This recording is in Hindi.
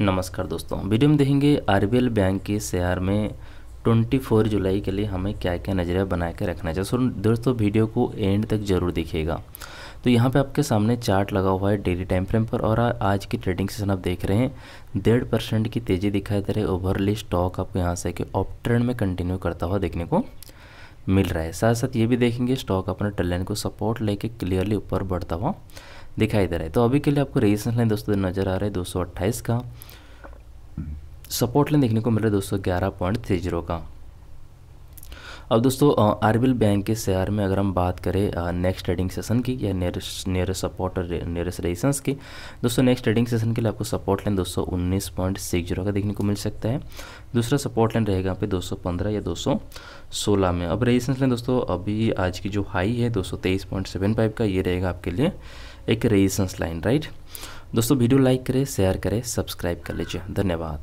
नमस्कार दोस्तों वीडियो में देखेंगे आरबीएल बैंक के शेयर में 24 जुलाई के लिए हमें क्या क्या नज़रिया बना के रखना चाहिए सो दोस्तों वीडियो को एंड तक जरूर देखिएगा तो यहाँ पे आपके सामने चार्ट लगा हुआ है डेली टाइम फ्रेम पर और आज की ट्रेडिंग सेशन आप देख रहे हैं डेढ़ परसेंट की तेज़ी दिखाई दे रही है ओवरली स्टॉक आपको यहाँ से कि ऑप ट्रेंड में कंटिन्यू करता हुआ देखने को मिल रहा है साथ साथ ये भी देखेंगे स्टॉक अपने ट्रेड लाइन को सपोर्ट लेके क्लियरली ऊपर बढ़ता हुआ दिखाई दे रहा है तो अभी के लिए आपको रेजिस्टेंस लाइन दोस्तों नज़र आ रहा है दो का सपोर्ट लाइन देखने को मिल रहा है दो का अब दोस्तों आर बैंक के शेयर में अगर हम बात करें नेक्स्ट ट्रेडिंग सेशन की या नियरेस्ट नियरेस्ट सपोर्ट और नियरेस्ट रेजिस्टेंस की दोस्तों नेक्स्ट ट्रेडिंग सेशन के लिए आपको सपोर्ट लाइन दो उन्नीस पॉइंट सिक्स जीरो का देखने को मिल सकता है दूसरा सपोर्ट लाइन रहेगा यहाँ पे 215 या 216 में अब रेजिस्टेंस लाइन दोस्तों अभी आज की जो हाई है दो का ये रहेगा आपके लिए एक रेजिस्टेंस लाइन राइट दोस्तों वीडियो लाइक करें शेयर करें सब्सक्राइब कर लीजिए धन्यवाद